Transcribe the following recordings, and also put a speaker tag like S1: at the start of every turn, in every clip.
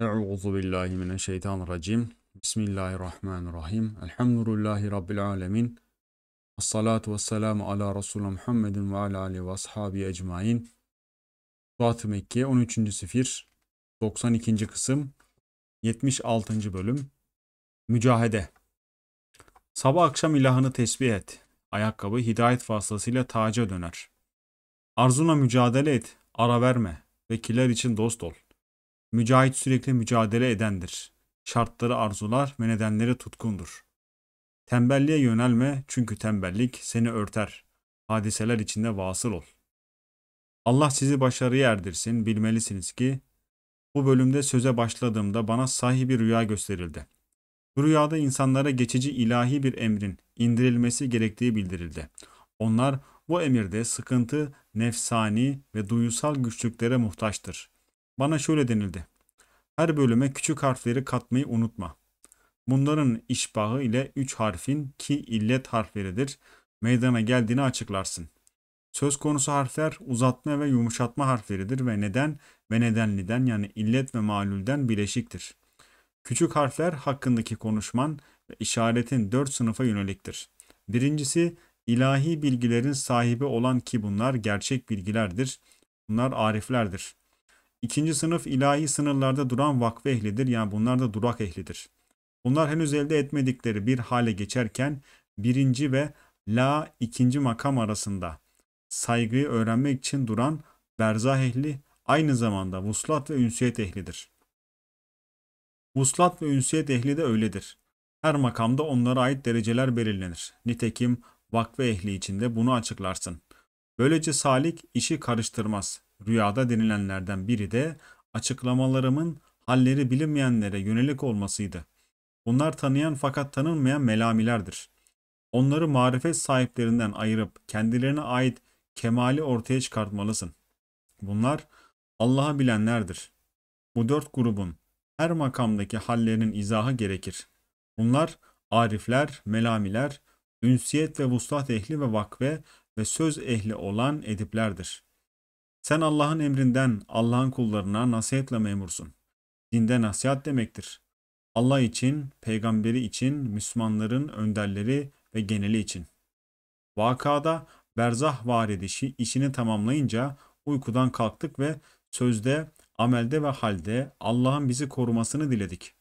S1: Euzu billahi mineşşeytanirracim. Bismillahirrahmanirrahim. Elhamdülillahi rabbil alamin. Essalatu vesselamu ala Resulü Muhammedin ve ala alihi ve ashabi ecmaîn. Fuat Mekke 13. sefir 92. kısım 76. bölüm Mücahede Sabah akşam ilahını tesbih et. Ayakkabı hidayet vasıtasıyla taca döner. Arzuna mücadele et, ara verme ve kiler için dost ol. Mücahit sürekli mücadele edendir. Şartları arzular ve nedenleri tutkundur. Tembelliğe yönelme çünkü tembellik seni örter. Hadiseler içinde vasıl ol. Allah sizi başarıya erdirsin. Bilmelisiniz ki bu bölümde söze başladığımda bana sahibi rüya gösterildi. Bu rüyada insanlara geçici ilahi bir emrin indirilmesi gerektiği bildirildi. Onlar bu emirde sıkıntı, nefsani ve duyusal güçlüklere muhtaçtır. Bana şöyle denildi. Her bölüme küçük harfleri katmayı unutma. Bunların işbahı ile 3 harfin ki illet harfleridir meydana geldiğini açıklarsın. Söz konusu harfler uzatma ve yumuşatma harfleridir ve neden ve nedenliden yani illet ve malulden bileşiktir. Küçük harfler hakkındaki konuşman ve işaretin dört sınıfa yöneliktir. Birincisi ilahi bilgilerin sahibi olan ki bunlar gerçek bilgilerdir. Bunlar ariflerdir. İkinci sınıf ilahi sınırlarda duran vakfe ehlidir. Yani bunlar da durak ehlidir. Bunlar henüz elde etmedikleri bir hale geçerken birinci ve la ikinci makam arasında saygıyı öğrenmek için duran berzah ehli aynı zamanda vuslat ve ünsiyet ehlidir. Vuslat ve ünsiyet ehli de öyledir. Her makamda onlara ait dereceler belirlenir. Nitekim vakfe ehli içinde bunu açıklarsın. Böylece salik işi karıştırmaz. Rüyada denilenlerden biri de açıklamalarımın halleri bilinmeyenlere yönelik olmasıydı. Bunlar tanıyan fakat tanınmayan melamilerdir. Onları marifet sahiplerinden ayırıp kendilerine ait kemali ortaya çıkartmalısın. Bunlar Allah'ı bilenlerdir. Bu dört grubun her makamdaki hallerinin izahı gerekir. Bunlar arifler, melamiler, ünsiyet ve vuslat ehli ve vakve ve söz ehli olan ediplerdir. Sen Allah'ın emrinden Allah'ın kullarına nasihatle memursun. Dinde nasihat demektir. Allah için, peygamberi için, Müslümanların önderleri ve geneli için. Vakada berzah var edişi işini tamamlayınca uykudan kalktık ve sözde, amelde ve halde Allah'ın bizi korumasını diledik.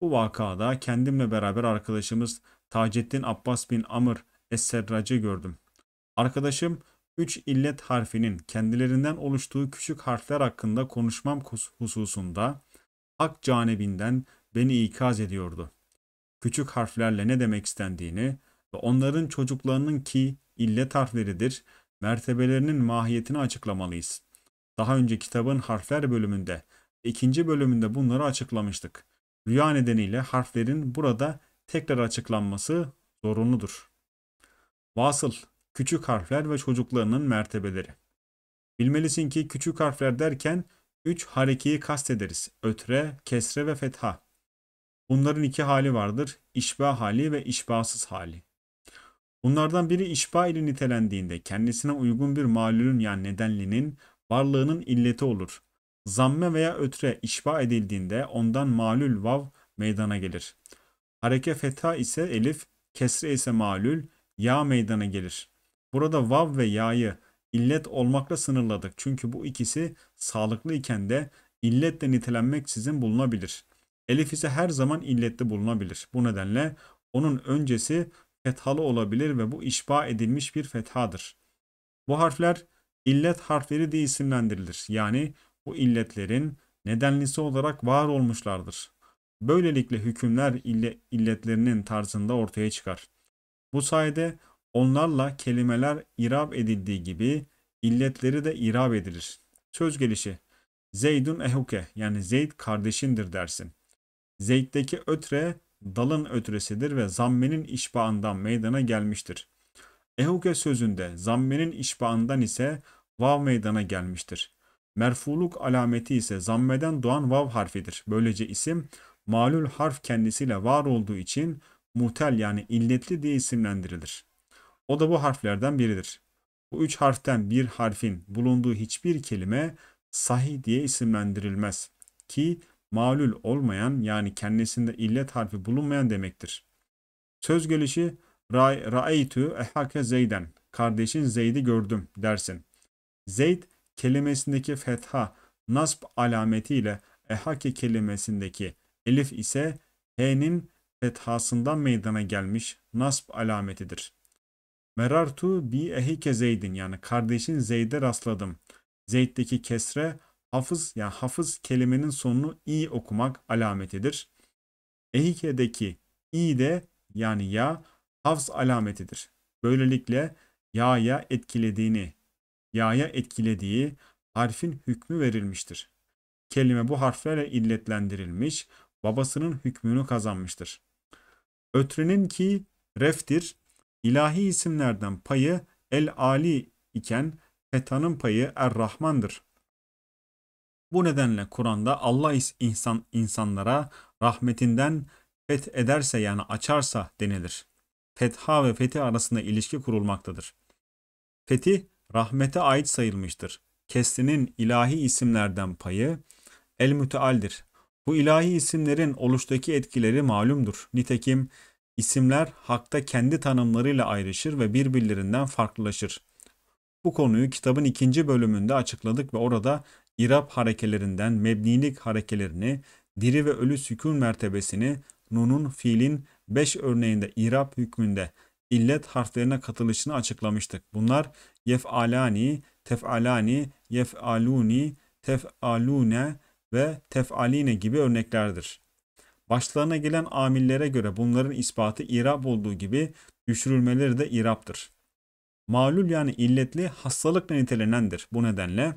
S1: Bu vakada kendimle beraber arkadaşımız Taceddin Abbas bin Amr Es-Serrac'ı gördüm. Arkadaşım üç illet harfinin kendilerinden oluştuğu küçük harfler hakkında konuşmam hususunda hak canibinden beni ikaz ediyordu. Küçük harflerle ne demek istendiğini ve onların çocuklarının ki illet harfleridir, mertebelerinin mahiyetini açıklamalıyız. Daha önce kitabın harfler bölümünde, ikinci bölümünde bunları açıklamıştık. Rüya nedeniyle harflerin burada tekrar açıklanması zorunludur. Vasıl küçük harfler ve çocuklarının mertebeleri. Bilmelisin ki küçük harfler derken üç harekeyi kastederiz. Ötre, kesre ve fetha. Bunların iki hali vardır. İşba hali ve işbasız hali. Bunlardan biri işba ile nitelendiğinde kendisine uygun bir malulün yani nedenlinin varlığının illeti olur. Zamme veya ötre işba edildiğinde ondan malul vav meydana gelir. Hareke fetha ise elif, kesre ise malul, ya meydana gelir. Burada vav ve ya'yı illet olmakla sınırladık. Çünkü bu ikisi sağlıklı iken de illetle sizin bulunabilir. Elif ise her zaman illetli bulunabilir. Bu nedenle onun öncesi fethalı olabilir ve bu işba edilmiş bir fethadır. Bu harfler illet harfleri diye isimlendirilir. Yani bu illetlerin nedenlisi olarak var olmuşlardır. Böylelikle hükümler ille, illetlerinin tarzında ortaya çıkar. Bu sayede Onlarla kelimeler irab edildiği gibi illetleri de irab edilir. Söz gelişi Zeydun ehuke yani Zeyd kardeşindir dersin. Zeyd'deki ötre dalın ötresidir ve zammenin işbağından meydana gelmiştir. Ehuke sözünde zammenin işbağından ise vav meydana gelmiştir. Merfuluk alameti ise zammeden doğan vav harfidir. Böylece isim malul harf kendisiyle var olduğu için mutel yani illetli diye isimlendirilir. O da bu harflerden biridir. Bu üç harften bir harfin bulunduğu hiçbir kelime sahih diye isimlendirilmez ki malül olmayan yani kendisinde illet harfi bulunmayan demektir. Söz gelişi ra'eytü ehake zeyden kardeşin Zeyd'i gördüm dersin. Zeyd kelimesindeki fetha nasb alametiyle ehake kelimesindeki elif ise h'nin fethasından meydana gelmiş nasb alametidir. Merartu bi ehike Zeyd'in yani kardeşin Zeyd'e rastladım. Zeyd'deki kesre hafız yani hafız kelimenin sonunu i okumak alametidir. Ehike'deki i de yani ya hafz alametidir. Böylelikle ya'ya etkilediğini, ya'ya etkilediği harfin hükmü verilmiştir. Kelime bu harflerle illetlendirilmiş, babasının hükmünü kazanmıştır. Ötrenin ki reftir, İlahi isimlerden payı El-Ali iken Feta'nın payı Er-Rahman'dır. Bu nedenle Kur'an'da Allah insan insanlara rahmetinden feth ederse yani açarsa denilir. Fetha ve fethi arasında ilişki kurulmaktadır. Fetih rahmete ait sayılmıştır. Kesinin ilahi isimlerden payı el mütealdir. Bu ilahi isimlerin oluştaki etkileri malumdur. Nitekim İsimler hakta kendi tanımlarıyla ayrışır ve birbirlerinden farklılaşır. Bu konuyu kitabın ikinci bölümünde açıkladık ve orada irab harekelerinden mebnilik harekelerini, diri ve ölü sükun mertebesini, nunun fiilin 5 örneğinde irab hükmünde illet harflerine katılışını açıklamıştık. Bunlar yef'alani, tef'alani, yef'aluni, tef'alune ve tef'aline gibi örneklerdir. Başlarına gelen amillere göre bunların ispatı irab olduğu gibi düşürülmeleri de irabdır. Malul yani illetli hastalıkla nitelenendir. Bu nedenle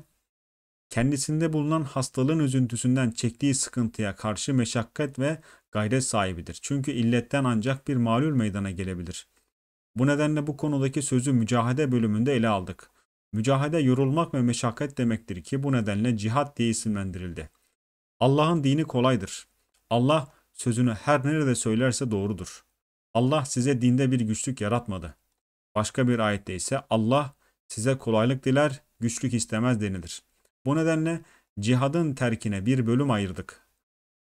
S1: kendisinde bulunan hastalığın üzüntüsünden çektiği sıkıntıya karşı meşakkat ve gayret sahibidir. Çünkü illetten ancak bir malul meydana gelebilir. Bu nedenle bu konudaki sözü mücahede bölümünde ele aldık. Mücahede yorulmak ve meşakkat demektir ki bu nedenle cihat diye isimlendirildi. Allah'ın dini kolaydır. Allah sözünü her nerede söylerse doğrudur. Allah size dinde bir güçlük yaratmadı. Başka bir ayette ise Allah size kolaylık diler, güçlük istemez denilir. Bu nedenle cihadın terkine bir bölüm ayırdık.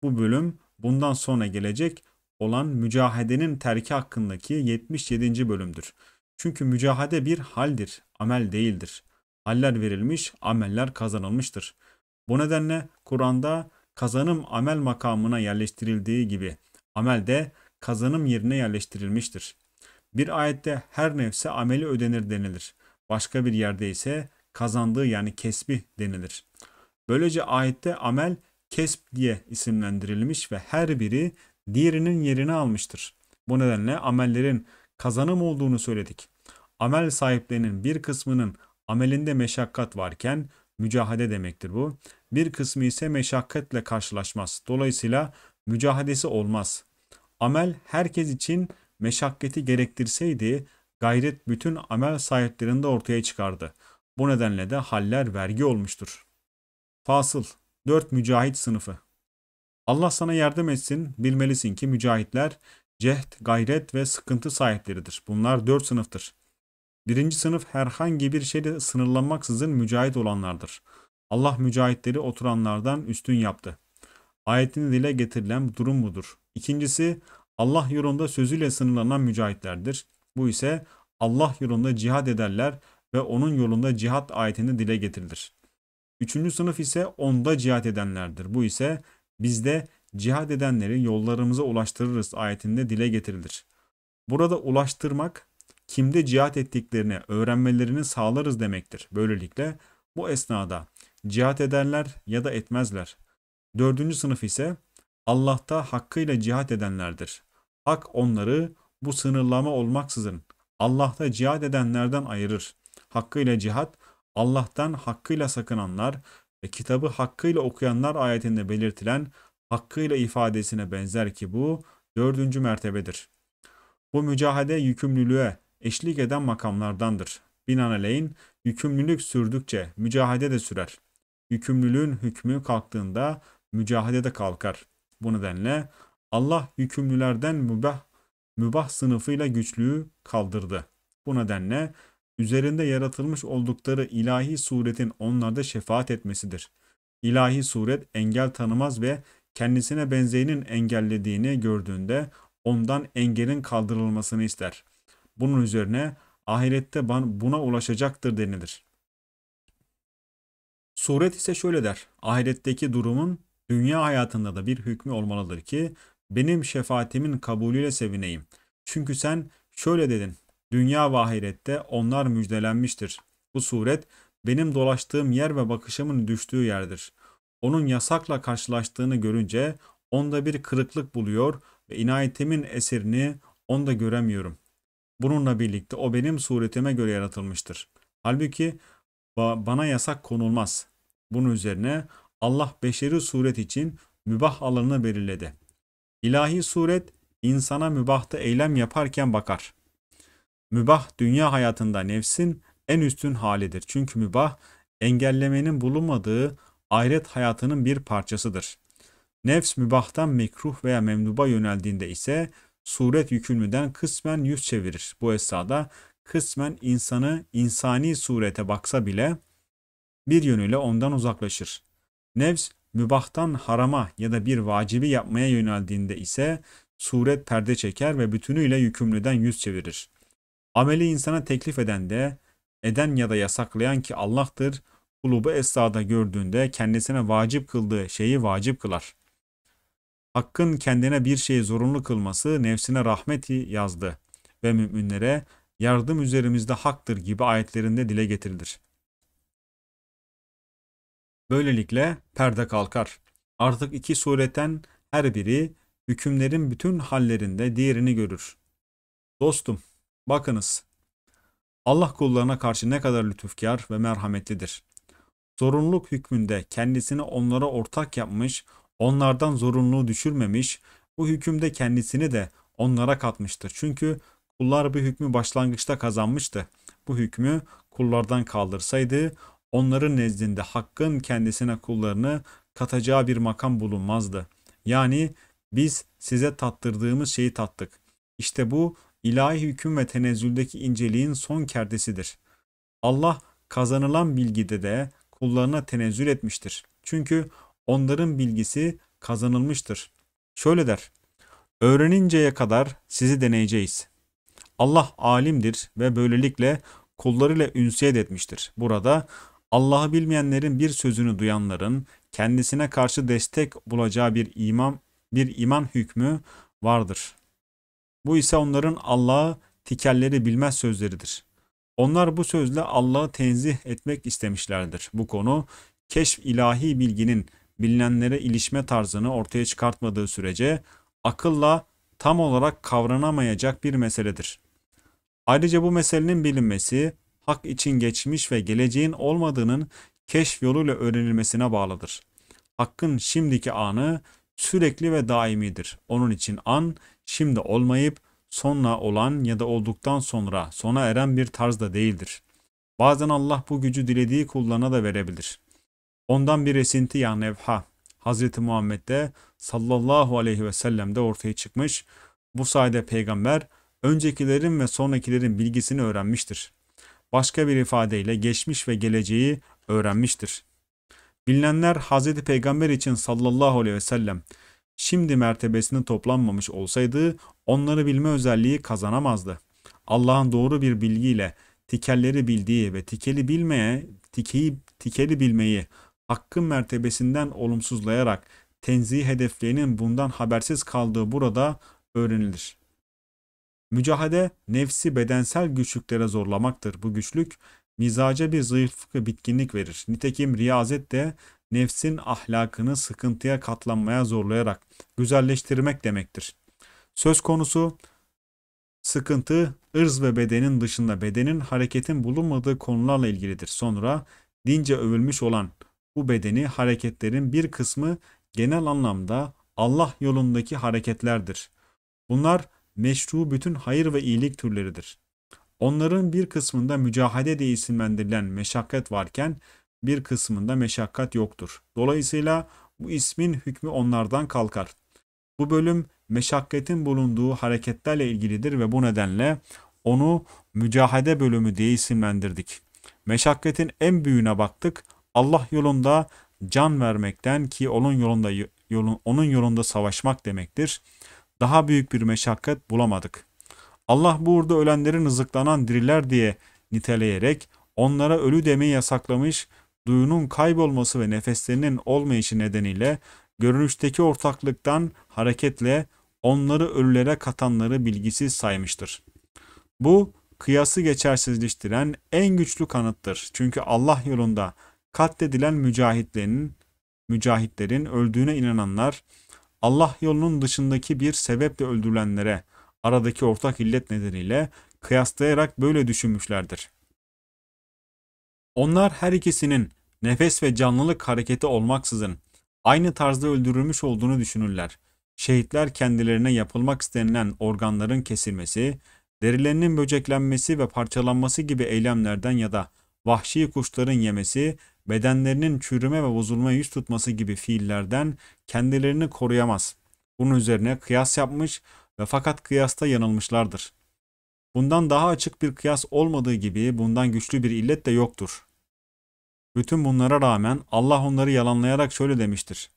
S1: Bu bölüm bundan sonra gelecek olan mücahedenin terki hakkındaki 77. bölümdür. Çünkü mücahede bir haldir, amel değildir. Haller verilmiş, ameller kazanılmıştır. Bu nedenle Kur'an'da kazanım amel makamına yerleştirildiği gibi amel de kazanım yerine yerleştirilmiştir. Bir ayette her nefse ameli ödenir denilir. Başka bir yerde ise kazandığı yani kesbi denilir. Böylece ayette amel kesb diye isimlendirilmiş ve her biri diğerinin yerini almıştır. Bu nedenle amellerin kazanım olduğunu söyledik. Amel sahiplerinin bir kısmının amelinde meşakkat varken mücahede demektir bu. Bir kısmı ise meşakkatle karşılaşmaz. Dolayısıyla mücahadesi olmaz. Amel herkes için meşakkati gerektirseydi gayret bütün amel sahiplerinde ortaya çıkardı. Bu nedenle de haller vergi olmuştur. Fasıl 4 Mücahit sınıfı Allah sana yardım etsin, bilmelisin ki mücahitler cehd, gayret ve sıkıntı sahipleridir. Bunlar dört sınıftır. Birinci sınıf herhangi bir şeyle sınırlanmaksızın mücahit olanlardır. Allah mücahitleri oturanlardan üstün yaptı. Ayetini dile getirilen durum budur. İkincisi Allah yolunda sözüyle sınırlanan mücahitlerdir. Bu ise Allah yolunda cihad ederler ve onun yolunda cihat ayetini dile getirilir. Üçüncü sınıf ise onda cihat edenlerdir. Bu ise bizde cihad edenleri yollarımıza ulaştırırız ayetinde dile getirilir. Burada ulaştırmak kimde cihat ettiklerini öğrenmelerini sağlarız demektir. Böylelikle bu esnada cihat edenler ya da etmezler. Dördüncü sınıf ise Allah'ta hakkıyla cihat edenlerdir. Hak onları bu sınırlama olmaksızın Allah'ta cihat edenlerden ayırır. Hakkıyla cihat, Allah'tan hakkıyla sakınanlar ve kitabı hakkıyla okuyanlar ayetinde belirtilen hakkıyla ifadesine benzer ki bu dördüncü mertebedir. Bu mücahede yükümlülüğe eşlik eden makamlardandır. Binaenaleyhin yükümlülük sürdükçe mücahede de sürer. Yükümlülüğün hükmü kalktığında mücahede de kalkar. Bu nedenle Allah yükümlülerden mübah, mübah sınıfıyla güçlüğü kaldırdı. Bu nedenle üzerinde yaratılmış oldukları ilahi suretin onlarda şefaat etmesidir. İlahi suret engel tanımaz ve kendisine benzeyinin engellediğini gördüğünde ondan engelin kaldırılmasını ister. Bunun üzerine ahirette buna ulaşacaktır denilir. Suret ise şöyle der. Ahiretteki durumun dünya hayatında da bir hükmü olmalıdır ki benim şefaatimin kabulüyle sevineyim. Çünkü sen şöyle dedin. Dünya ve ahirette onlar müjdelenmiştir. Bu suret benim dolaştığım yer ve bakışımın düştüğü yerdir. Onun yasakla karşılaştığını görünce onda bir kırıklık buluyor ve inayetimin eserini onda göremiyorum. Bununla birlikte o benim suretime göre yaratılmıştır. Halbuki bana yasak konulmaz. Bunun üzerine Allah beşeri suret için mübah alanını belirledi. İlahi suret insana mübahta eylem yaparken bakar. Mübah dünya hayatında nefsin en üstün halidir. Çünkü mübah engellemenin bulunmadığı ayret hayatının bir parçasıdır. Nefs mübahtan mekruh veya memnuba yöneldiğinde ise suret yükümlüden kısmen yüz çevirir. Bu esnada kısmen insanı insani surete baksa bile bir yönüyle ondan uzaklaşır. Nefs mübahtan harama ya da bir vacibi yapmaya yöneldiğinde ise suret perde çeker ve bütünüyle yükümlüden yüz çevirir. Ameli insana teklif eden de eden ya da yasaklayan ki Allah'tır kulubu esnada gördüğünde kendisine vacip kıldığı şeyi vacip kılar. Hakkın kendine bir şeyi zorunlu kılması nefsine rahmeti yazdı ve müminlere yardım üzerimizde haktır gibi ayetlerinde dile getirilir. Böylelikle perde kalkar. Artık iki sureten her biri hükümlerin bütün hallerinde diğerini görür. Dostum, bakınız. Allah kullarına karşı ne kadar lütufkar ve merhametlidir. Zorunluluk hükmünde kendisini onlara ortak yapmış, onlardan zorunluluğu düşürmemiş, bu hükümde kendisini de onlara katmıştır. Çünkü kullar bu hükmü başlangıçta kazanmıştı. Bu hükmü kullardan kaldırsaydı onların nezdinde hakkın kendisine kullarını katacağı bir makam bulunmazdı. Yani biz size tattırdığımız şeyi tattık. İşte bu ilahi hüküm ve tenezzüldeki inceliğin son kerdesidir. Allah kazanılan bilgide de kullarına tenezzül etmiştir. Çünkü onların bilgisi kazanılmıştır. Şöyle der. Öğreninceye kadar sizi deneyeceğiz. Allah alimdir ve böylelikle kullarıyla ünsiyet etmiştir. Burada Allah'ı bilmeyenlerin bir sözünü duyanların kendisine karşı destek bulacağı bir iman bir iman hükmü vardır. Bu ise onların Allah'ı tikelleri bilmez sözleridir. Onlar bu sözle Allah'ı tenzih etmek istemişlerdir. Bu konu keşf ilahi bilginin bilinenlere ilişme tarzını ortaya çıkartmadığı sürece akılla tam olarak kavranamayacak bir meseledir. Ayrıca bu meselenin bilinmesi hak için geçmiş ve geleceğin olmadığının keşf yoluyla öğrenilmesine bağlıdır. Hakkın şimdiki anı sürekli ve daimidir. Onun için an şimdi olmayıp sonra olan ya da olduktan sonra sona eren bir tarzda değildir. Bazen Allah bu gücü dilediği kullarına da verebilir. Ondan bir esinti yani evha Hz. Muhammed'de sallallahu aleyhi ve sellem'de ortaya çıkmış. Bu sayede peygamber öncekilerin ve sonrakilerin bilgisini öğrenmiştir. Başka bir ifadeyle geçmiş ve geleceği öğrenmiştir. Bilinenler Hz. Peygamber için sallallahu aleyhi ve sellem şimdi mertebesini toplanmamış olsaydı onları bilme özelliği kazanamazdı. Allah'ın doğru bir bilgiyle tikelleri bildiği ve tikeli bilmeye, tikeyi, tikeli bilmeyi hakkın mertebesinden olumsuzlayarak tenzih hedeflerinin bundan habersiz kaldığı burada öğrenilir. Mücahede nefsi bedensel güçlüklere zorlamaktır. Bu güçlük mizaca bir zayıflık ve bitkinlik verir. Nitekim riyazet de nefsin ahlakını sıkıntıya katlanmaya zorlayarak güzelleştirmek demektir. Söz konusu sıkıntı ırz ve bedenin dışında bedenin hareketin bulunmadığı konularla ilgilidir. Sonra dince övülmüş olan bu bedeni hareketlerin bir kısmı genel anlamda Allah yolundaki hareketlerdir. Bunlar meşru bütün hayır ve iyilik türleridir. Onların bir kısmında mücahede diye isimlendirilen meşakkat varken bir kısmında meşakkat yoktur. Dolayısıyla bu ismin hükmü onlardan kalkar. Bu bölüm meşakkatin bulunduğu hareketlerle ilgilidir ve bu nedenle onu mücahede bölümü diye isimlendirdik. Meşakkatin en büyüğüne baktık Allah yolunda can vermekten ki onun yolunda yolun, onun yolunda savaşmak demektir. Daha büyük bir meşakkat bulamadık. Allah burada ölenlerin rızıklanan diriler diye niteleyerek onlara ölü demeyi yasaklamış, duyunun kaybolması ve nefeslerinin olmayışı nedeniyle görünüşteki ortaklıktan hareketle onları ölülere katanları bilgisiz saymıştır. Bu kıyası geçersizleştiren en güçlü kanıttır. Çünkü Allah yolunda katledilen mücahitlerin, mücahitlerin öldüğüne inananlar, Allah yolunun dışındaki bir sebeple öldürülenlere aradaki ortak illet nedeniyle kıyaslayarak böyle düşünmüşlerdir. Onlar her ikisinin nefes ve canlılık hareketi olmaksızın aynı tarzda öldürülmüş olduğunu düşünürler. Şehitler kendilerine yapılmak istenilen organların kesilmesi, derilerinin böceklenmesi ve parçalanması gibi eylemlerden ya da vahşi kuşların yemesi bedenlerinin çürüme ve bozulma yüz tutması gibi fiillerden kendilerini koruyamaz. Bunun üzerine kıyas yapmış ve fakat kıyasta yanılmışlardır. Bundan daha açık bir kıyas olmadığı gibi bundan güçlü bir illet de yoktur. Bütün bunlara rağmen Allah onları yalanlayarak şöyle demiştir.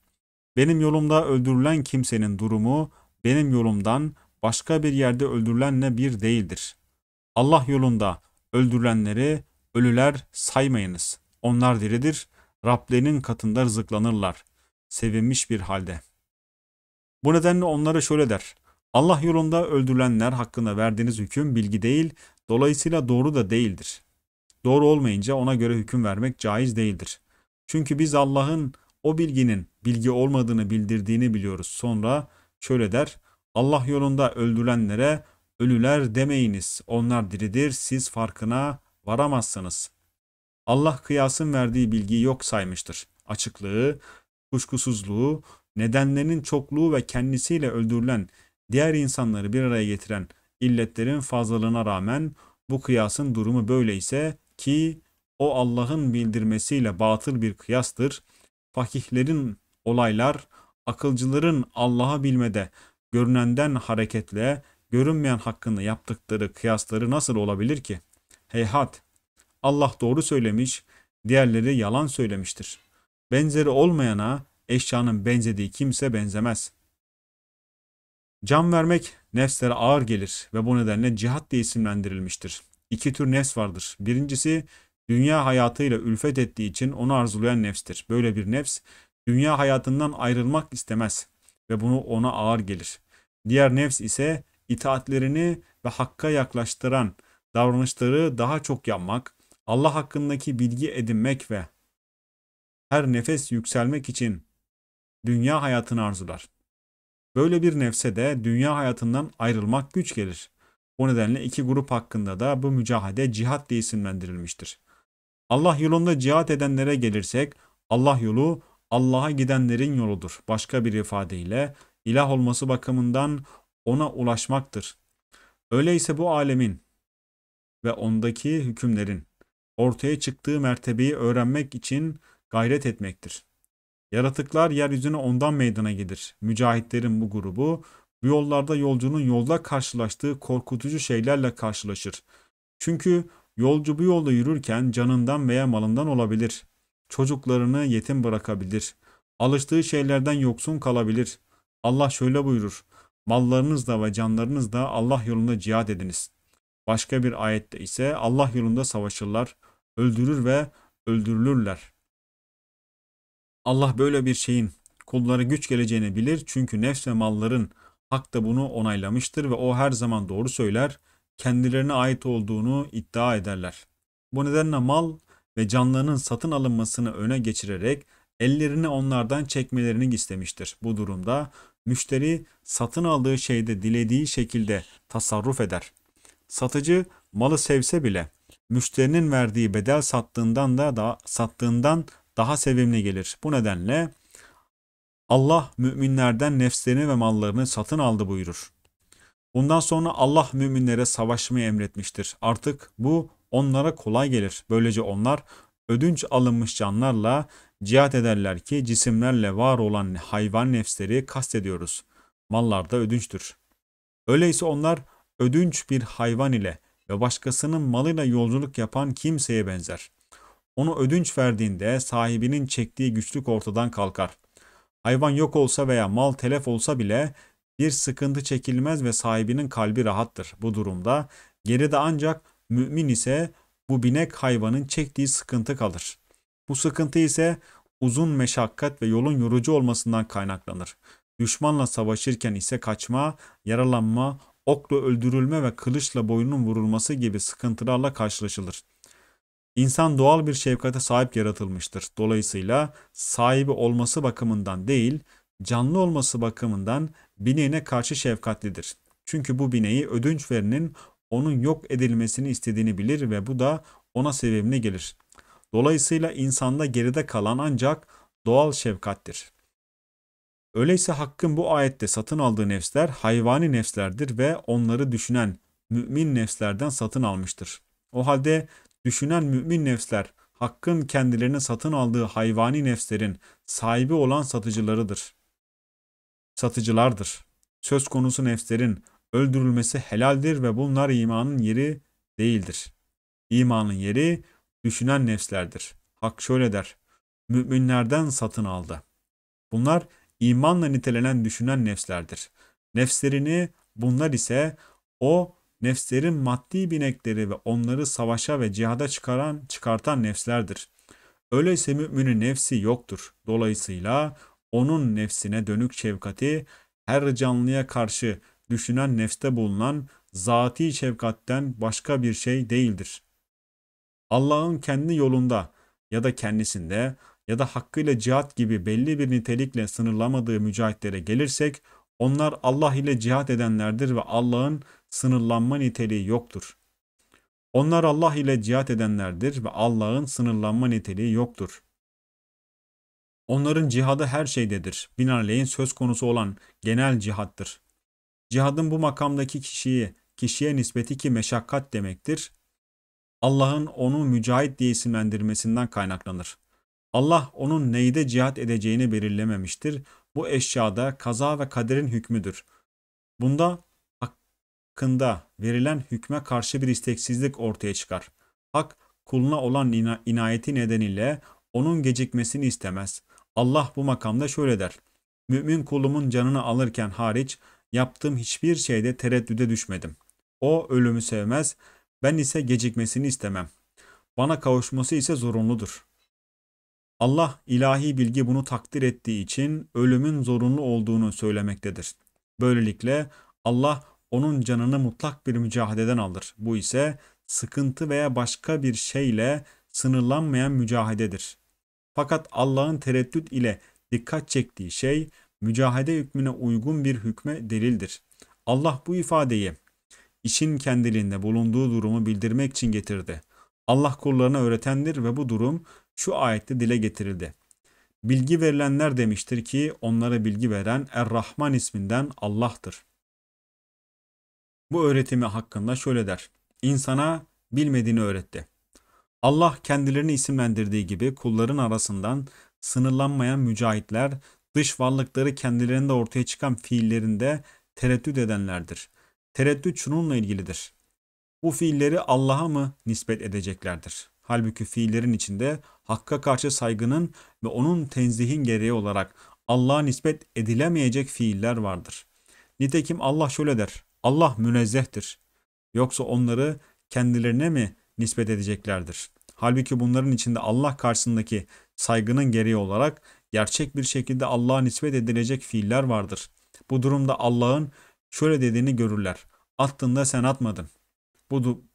S1: Benim yolumda öldürülen kimsenin durumu benim yolumdan başka bir yerde öldürülenle bir değildir. Allah yolunda öldürülenleri ölüler saymayınız.'' Onlar diridir, Rablerinin katında rızıklanırlar, sevinmiş bir halde. Bu nedenle onlara şöyle der, Allah yolunda öldürülenler hakkında verdiğiniz hüküm bilgi değil, dolayısıyla doğru da değildir. Doğru olmayınca ona göre hüküm vermek caiz değildir. Çünkü biz Allah'ın o bilginin bilgi olmadığını bildirdiğini biliyoruz. Sonra şöyle der, Allah yolunda öldürülenlere ölüler demeyiniz, onlar diridir, siz farkına varamazsınız. Allah kıyasın verdiği bilgiyi yok saymıştır. Açıklığı, kuşkusuzluğu, nedenlerinin çokluğu ve kendisiyle öldürülen diğer insanları bir araya getiren illetlerin fazlalığına rağmen bu kıyasın durumu böyleyse ki o Allah'ın bildirmesiyle batıl bir kıyastır. Fakihlerin olaylar, akılcıların Allah'a bilmede görünenden hareketle görünmeyen hakkında yaptıkları kıyasları nasıl olabilir ki? Heyhat! Allah doğru söylemiş, diğerleri yalan söylemiştir. Benzeri olmayana eşyanın benzediği kimse benzemez. Can vermek nefslere ağır gelir ve bu nedenle cihat diye isimlendirilmiştir. İki tür nefs vardır. Birincisi dünya hayatıyla ülfet ettiği için onu arzulayan nefstir. Böyle bir nefs dünya hayatından ayrılmak istemez ve bunu ona ağır gelir. Diğer nefs ise itaatlerini ve hakka yaklaştıran davranışları daha çok yapmak, Allah hakkındaki bilgi edinmek ve her nefes yükselmek için dünya hayatını arzular. Böyle bir nefse de dünya hayatından ayrılmak güç gelir. Bu nedenle iki grup hakkında da bu mücahede cihat diye isimlendirilmiştir. Allah yolunda cihat edenlere gelirsek, Allah yolu Allah'a gidenlerin yoludur. Başka bir ifadeyle ilah olması bakımından ona ulaşmaktır. Öyleyse bu alemin ve ondaki hükümlerin ortaya çıktığı mertebeyi öğrenmek için gayret etmektir. Yaratıklar yeryüzüne ondan meydana gelir. Mücahitlerin bu grubu bu yollarda yolcunun yolda karşılaştığı korkutucu şeylerle karşılaşır. Çünkü yolcu bu yolda yürürken canından veya malından olabilir. Çocuklarını yetim bırakabilir. Alıştığı şeylerden yoksun kalabilir. Allah şöyle buyurur. Mallarınızla ve canlarınızla Allah yolunda cihad ediniz.'' Başka bir ayette ise Allah yolunda savaşırlar, öldürür ve öldürülürler. Allah böyle bir şeyin kullara güç geleceğini bilir çünkü nefs ve malların hak da bunu onaylamıştır ve o her zaman doğru söyler, kendilerine ait olduğunu iddia ederler. Bu nedenle mal ve canlarının satın alınmasını öne geçirerek ellerini onlardan çekmelerini istemiştir. Bu durumda müşteri satın aldığı şeyde dilediği şekilde tasarruf eder. Satıcı malı sevse bile müşterinin verdiği bedel sattığından da, da sattığından daha sevimli gelir. Bu nedenle Allah müminlerden nefslerini ve mallarını satın aldı buyurur. Bundan sonra Allah müminlere savaşmayı emretmiştir. Artık bu onlara kolay gelir. Böylece onlar ödünç alınmış canlarla cihat ederler ki cisimlerle var olan hayvan nefsleri kastediyoruz. Mallar da ödünçtür. Öyleyse onlar ödünç bir hayvan ile ve başkasının malıyla yolculuk yapan kimseye benzer. Onu ödünç verdiğinde sahibinin çektiği güçlük ortadan kalkar. Hayvan yok olsa veya mal telef olsa bile bir sıkıntı çekilmez ve sahibinin kalbi rahattır bu durumda. Geride ancak mümin ise bu binek hayvanın çektiği sıkıntı kalır. Bu sıkıntı ise uzun meşakkat ve yolun yorucu olmasından kaynaklanır. Düşmanla savaşırken ise kaçma, yaralanma, okla öldürülme ve kılıçla boynunun vurulması gibi sıkıntılarla karşılaşılır. İnsan doğal bir şefkate sahip yaratılmıştır. Dolayısıyla sahibi olması bakımından değil, canlı olması bakımından bineğine karşı şefkatlidir. Çünkü bu bineği ödünç verinin onun yok edilmesini istediğini bilir ve bu da ona sevimli gelir. Dolayısıyla insanda geride kalan ancak doğal şefkattir. Öyleyse Hakk'ın bu ayette satın aldığı nefsler hayvani nefslerdir ve onları düşünen mümin nefslerden satın almıştır. O halde düşünen mümin nefsler Hakk'ın kendilerini satın aldığı hayvani nefslerin sahibi olan satıcılarıdır. Satıcılardır. Söz konusu nefslerin öldürülmesi helaldir ve bunlar imanın yeri değildir. İmanın yeri düşünen nefslerdir. Hak şöyle der. Müminlerden satın aldı. Bunlar imanla nitelenen düşünen nefslerdir. Nefslerini bunlar ise o nefslerin maddi binekleri ve onları savaşa ve cihada çıkaran, çıkartan nefslerdir. Öyleyse müminin nefsi yoktur. Dolayısıyla onun nefsine dönük şefkati her canlıya karşı düşünen nefste bulunan zati şefkatten başka bir şey değildir. Allah'ın kendi yolunda ya da kendisinde ya da hakkıyla cihat gibi belli bir nitelikle sınırlamadığı mücahitlere gelirsek onlar Allah ile cihat edenlerdir ve Allah'ın sınırlanma niteliği yoktur. Onlar Allah ile cihat edenlerdir ve Allah'ın sınırlanma niteliği yoktur. Onların cihadı her şeydedir. Binaenaleyhin söz konusu olan genel cihattır. Cihadın bu makamdaki kişiyi, kişiye nispeti ki meşakkat demektir. Allah'ın onu mücahit diye isimlendirmesinden kaynaklanır. Allah onun neyde cihat edeceğini belirlememiştir. Bu eşyada kaza ve kaderin hükmüdür. Bunda hakkında verilen hükme karşı bir isteksizlik ortaya çıkar. Hak kuluna olan inayeti nedeniyle onun gecikmesini istemez. Allah bu makamda şöyle der. Mümin kulumun canını alırken hariç yaptığım hiçbir şeyde tereddüde düşmedim. O ölümü sevmez, ben ise gecikmesini istemem. Bana kavuşması ise zorunludur. Allah ilahi bilgi bunu takdir ettiği için ölümün zorunlu olduğunu söylemektedir. Böylelikle Allah onun canını mutlak bir mücadeleden alır. Bu ise sıkıntı veya başka bir şeyle sınırlanmayan mücahededir. Fakat Allah'ın tereddüt ile dikkat çektiği şey mücahede hükmüne uygun bir hükme delildir. Allah bu ifadeyi işin kendiliğinde bulunduğu durumu bildirmek için getirdi. Allah kullarına öğretendir ve bu durum şu ayette dile getirildi. Bilgi verilenler demiştir ki onlara bilgi veren Er-Rahman isminden Allah'tır. Bu öğretimi hakkında şöyle der. İnsana bilmediğini öğretti. Allah kendilerini isimlendirdiği gibi kulların arasından sınırlanmayan mücahitler, dış varlıkları kendilerinde ortaya çıkan fiillerinde tereddüt edenlerdir. Tereddüt şununla ilgilidir. Bu fiilleri Allah'a mı nispet edeceklerdir? Halbuki fiillerin içinde hakka karşı saygının ve onun tenzihin gereği olarak Allah'a nispet edilemeyecek fiiller vardır. Nitekim Allah şöyle der. Allah münezzehtir. Yoksa onları kendilerine mi nispet edeceklerdir? Halbuki bunların içinde Allah karşısındaki saygının gereği olarak gerçek bir şekilde Allah'a nispet edilecek fiiller vardır. Bu durumda Allah'ın şöyle dediğini görürler. Attın da sen atmadın.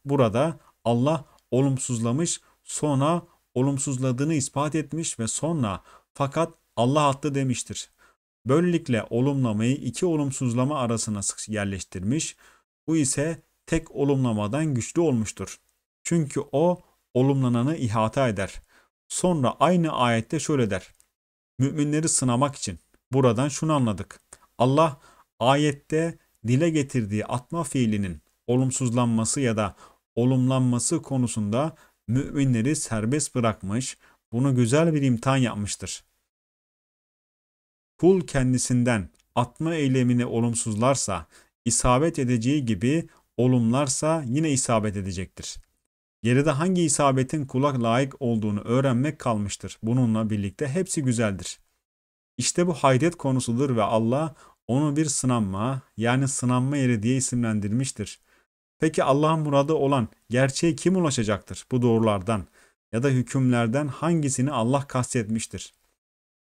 S1: burada Allah olumsuzlamış, sonra olumsuzladığını ispat etmiş ve sonra fakat Allah attı demiştir. Böylelikle olumlamayı iki olumsuzlama arasına yerleştirmiş. Bu ise tek olumlamadan güçlü olmuştur. Çünkü o olumlananı ihata eder. Sonra aynı ayette şöyle der. Müminleri sınamak için. Buradan şunu anladık. Allah ayette dile getirdiği atma fiilinin olumsuzlanması ya da olumlanması konusunda müminleri serbest bırakmış, bunu güzel bir imtihan yapmıştır. Kul kendisinden atma eylemini olumsuzlarsa, isabet edeceği gibi olumlarsa yine isabet edecektir. Geride hangi isabetin kulak layık olduğunu öğrenmek kalmıştır. Bununla birlikte hepsi güzeldir. İşte bu hayret konusudur ve Allah onu bir sınanma yani sınanma yeri diye isimlendirmiştir. Peki Allah'ın muradı olan gerçeğe kim ulaşacaktır bu doğrulardan ya da hükümlerden hangisini Allah kastetmiştir?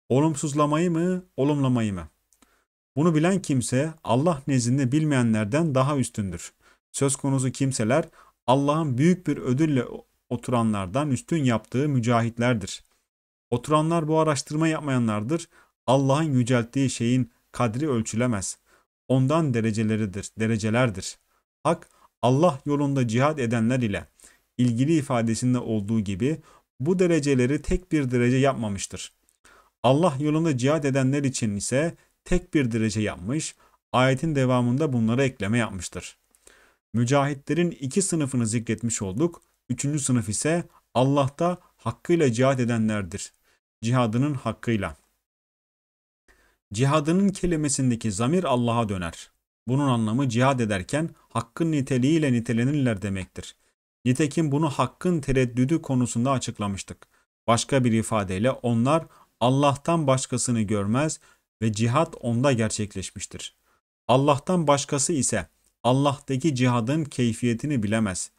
S1: Olumsuzlamayı mı, olumlamayı mı? Bunu bilen kimse Allah nezdinde bilmeyenlerden daha üstündür. Söz konusu kimseler Allah'ın büyük bir ödülle oturanlardan üstün yaptığı mücahitlerdir. Oturanlar bu araştırma yapmayanlardır. Allah'ın yücelttiği şeyin kadri ölçülemez. Ondan dereceleridir, derecelerdir. Hak Allah yolunda cihad edenler ile ilgili ifadesinde olduğu gibi bu dereceleri tek bir derece yapmamıştır. Allah yolunda cihad edenler için ise tek bir derece yapmış, ayetin devamında bunlara ekleme yapmıştır. Mücahitlerin iki sınıfını zikretmiş olduk. Üçüncü sınıf ise Allah'ta hakkıyla cihad edenlerdir. Cihadının hakkıyla. Cihadının kelimesindeki zamir Allah'a döner. Bunun anlamı cihad ederken hakkın niteliğiyle nitelenirler demektir. Nitekim bunu hakkın tereddüdü konusunda açıklamıştık. Başka bir ifadeyle onlar Allah'tan başkasını görmez ve cihat onda gerçekleşmiştir. Allah'tan başkası ise Allah'taki cihadın keyfiyetini bilemez.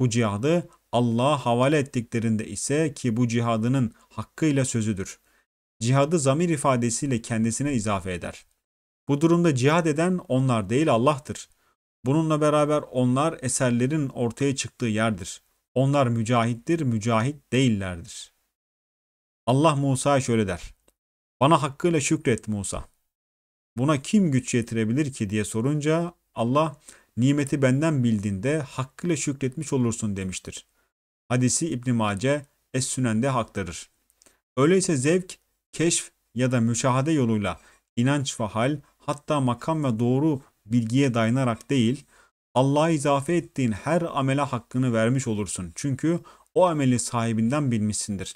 S1: Bu cihadı Allah'a havale ettiklerinde ise ki bu cihadının hakkıyla sözüdür. Cihadı zamir ifadesiyle kendisine izafe eder. Bu durumda cihad eden onlar değil Allah'tır. Bununla beraber onlar eserlerin ortaya çıktığı yerdir. Onlar mücahiddir, mücahit değillerdir. Allah Musa'ya şöyle der. Bana hakkıyla şükret Musa. Buna kim güç yetirebilir ki diye sorunca Allah nimeti benden bildiğinde hakkıyla şükretmiş olursun demiştir. Hadisi İbn Mace Es-Sünen'de aktarır. Öyleyse zevk, keşf ya da müşahade yoluyla inanç ve hal hatta makam ve doğru bilgiye dayanarak değil, Allah'a izafe ettiğin her amele hakkını vermiş olursun. Çünkü o ameli sahibinden bilmişsindir.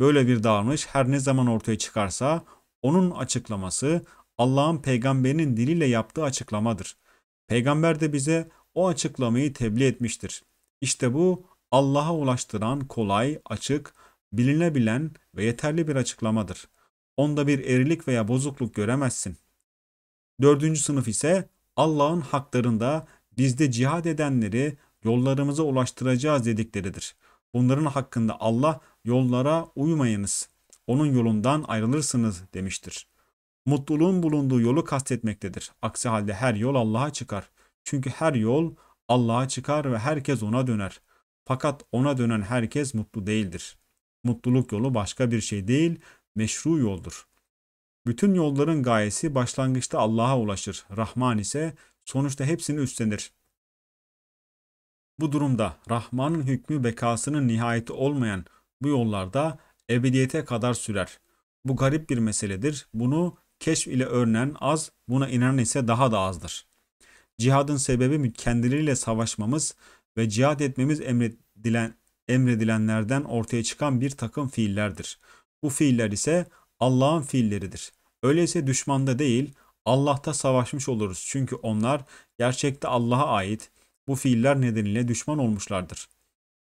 S1: Böyle bir davranış her ne zaman ortaya çıkarsa onun açıklaması Allah'ın peygamberinin diliyle yaptığı açıklamadır. Peygamber de bize o açıklamayı tebliğ etmiştir. İşte bu Allah'a ulaştıran kolay, açık, bilinebilen ve yeterli bir açıklamadır. Onda bir erilik veya bozukluk göremezsin. Dördüncü sınıf ise Allah'ın haklarında bizde cihad edenleri yollarımıza ulaştıracağız dedikleridir. Bunların hakkında Allah yollara uymayınız, onun yolundan ayrılırsınız demiştir. Mutluluğun bulunduğu yolu kastetmektedir. Aksi halde her yol Allah'a çıkar. Çünkü her yol Allah'a çıkar ve herkes ona döner. Fakat ona dönen herkes mutlu değildir. Mutluluk yolu başka bir şey değil, meşru yoldur. Bütün yolların gayesi başlangıçta Allah'a ulaşır. Rahman ise sonuçta hepsini üstlenir. Bu durumda Rahman'ın hükmü bekasının nihayeti olmayan bu yollarda ebediyete kadar sürer. Bu garip bir meseledir. Bunu keşf ile örnen az, buna inanan ise daha da azdır. Cihadın sebebi kendileriyle savaşmamız ve cihad etmemiz emredilen, emredilenlerden ortaya çıkan bir takım fiillerdir. Bu fiiller ise Allah'ın fiilleridir. Öyleyse düşmanda değil Allah'ta savaşmış oluruz. Çünkü onlar gerçekte Allah'a ait bu fiiller nedeniyle düşman olmuşlardır.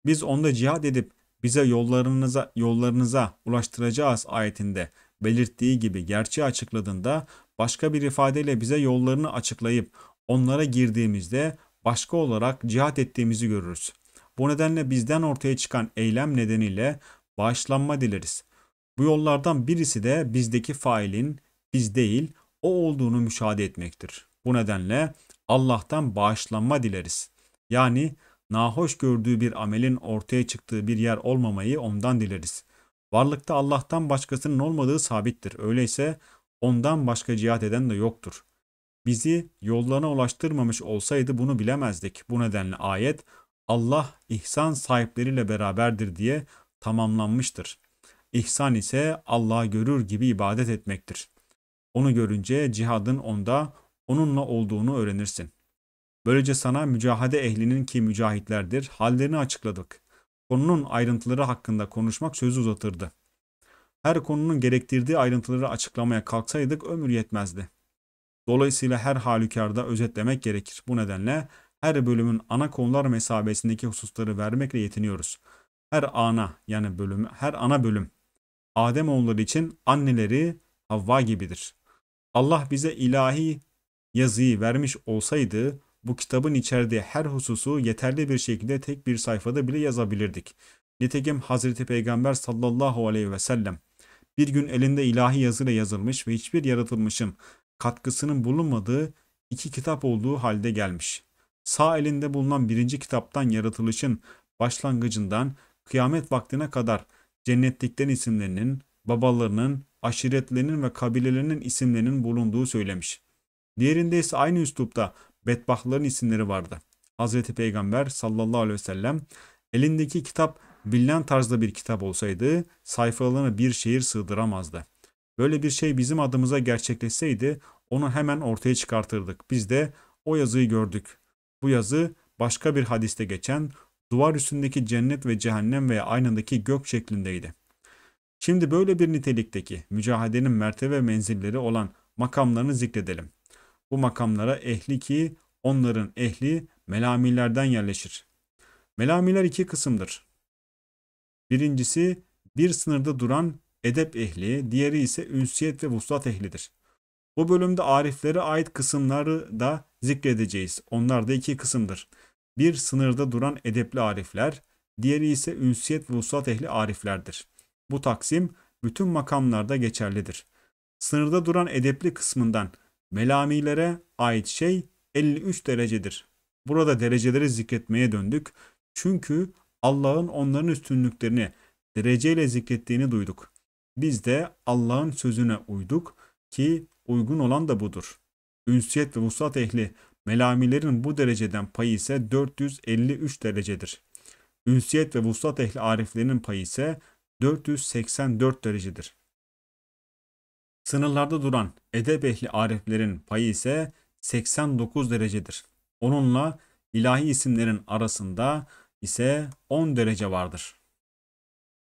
S1: Biz onda cihad edip bize yollarınıza yollarınıza ulaştıracağız ayetinde belirttiği gibi gerçeği açıkladığında başka bir ifadeyle bize yollarını açıklayıp onlara girdiğimizde başka olarak cihat ettiğimizi görürüz. Bu nedenle bizden ortaya çıkan eylem nedeniyle bağışlanma dileriz. Bu yollardan birisi de bizdeki failin biz değil o olduğunu müşahede etmektir. Bu nedenle Allah'tan bağışlanma dileriz. Yani nahoş gördüğü bir amelin ortaya çıktığı bir yer olmamayı ondan dileriz. Varlıkta Allah'tan başkasının olmadığı sabittir. Öyleyse ondan başka cihat eden de yoktur. Bizi yollarına ulaştırmamış olsaydı bunu bilemezdik. Bu nedenle ayet Allah ihsan sahipleriyle beraberdir diye tamamlanmıştır. İhsan ise Allah'ı görür gibi ibadet etmektir. Onu görünce cihadın onda onunla olduğunu öğrenirsin. Böylece sana mücahade ehlinin ki mücahitlerdir hallerini açıkladık. Konunun ayrıntıları hakkında konuşmak sözü uzatırdı. Her konunun gerektirdiği ayrıntıları açıklamaya kalksaydık ömür yetmezdi. Dolayısıyla her halükarda özetlemek gerekir. Bu nedenle her bölümün ana konular mesabesindeki hususları vermekle yetiniyoruz. Her ana yani bölüm, her ana bölüm Adem oğulları için anneleri Havva gibidir. Allah bize ilahi yazıyı vermiş olsaydı bu kitabın içerdiği her hususu yeterli bir şekilde tek bir sayfada bile yazabilirdik. Nitekim Hazreti Peygamber sallallahu aleyhi ve sellem bir gün elinde ilahi yazıyla yazılmış ve hiçbir yaratılmışın katkısının bulunmadığı iki kitap olduğu halde gelmiş. Sağ elinde bulunan birinci kitaptan yaratılışın başlangıcından kıyamet vaktine kadar cennetlikten isimlerinin, babalarının, aşiretlerinin ve kabilelerinin isimlerinin bulunduğu söylemiş. Diğerinde ise aynı üslupta bedbahtların isimleri vardı. Hz. Peygamber sallallahu aleyhi ve sellem elindeki kitap bilinen tarzda bir kitap olsaydı sayfalarına bir şehir sığdıramazdı. Böyle bir şey bizim adımıza gerçekleşseydi onu hemen ortaya çıkartırdık. Biz de o yazıyı gördük. Bu yazı başka bir hadiste geçen duvar üstündeki cennet ve cehennem veya aynadaki gök şeklindeydi. Şimdi böyle bir nitelikteki mücahedenin mertebe menzilleri olan makamlarını zikredelim. Bu makamlara ehli ki onların ehli melamilerden yerleşir. Melamiler iki kısımdır. Birincisi bir sınırda duran edep ehli, diğeri ise ünsiyet ve vuslat ehlidir. Bu bölümde ariflere ait kısımları da zikredeceğiz. Onlar da iki kısımdır. Bir sınırda duran edepli arifler, diğeri ise ünsiyet ve vuslat ehli ariflerdir. Bu taksim bütün makamlarda geçerlidir. Sınırda duran edepli kısmından melamilere ait şey 53 derecedir. Burada dereceleri zikretmeye döndük. Çünkü Allah'ın onların üstünlüklerini dereceyle zikrettiğini duyduk. Biz de Allah'ın sözüne uyduk ki uygun olan da budur. Ünsiyet ve vuslat ehli Melamilerin bu dereceden payı ise 453 derecedir. Ünsiyet ve vuslat ehli ariflerinin payı ise 484 derecedir. Sınırlarda duran edeb ehli ariflerin payı ise 89 derecedir. Onunla ilahi isimlerin arasında ise 10 derece vardır.